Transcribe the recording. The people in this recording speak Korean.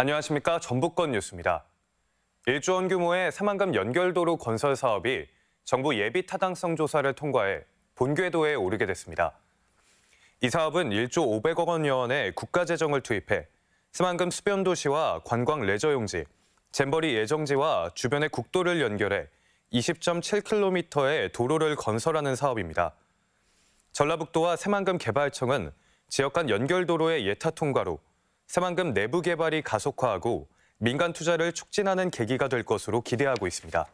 안녕하십니까 전북권 뉴스입니다. 1조 원 규모의 새만금 연결도로 건설 사업이 정부 예비 타당성 조사를 통과해 본궤도에 오르게 됐습니다. 이 사업은 1조 500억 원여원의 국가 재정을 투입해 새만금 수변 도시와 관광 레저용지, 잼버리 예정지와 주변의 국도를 연결해 20.7km의 도로를 건설하는 사업입니다. 전라북도와 새만금 개발청은 지역 간 연결도로의 예타 통과로 새만금 내부 개발이 가속화하고 민간 투자를 촉진하는 계기가 될 것으로 기대하고 있습니다.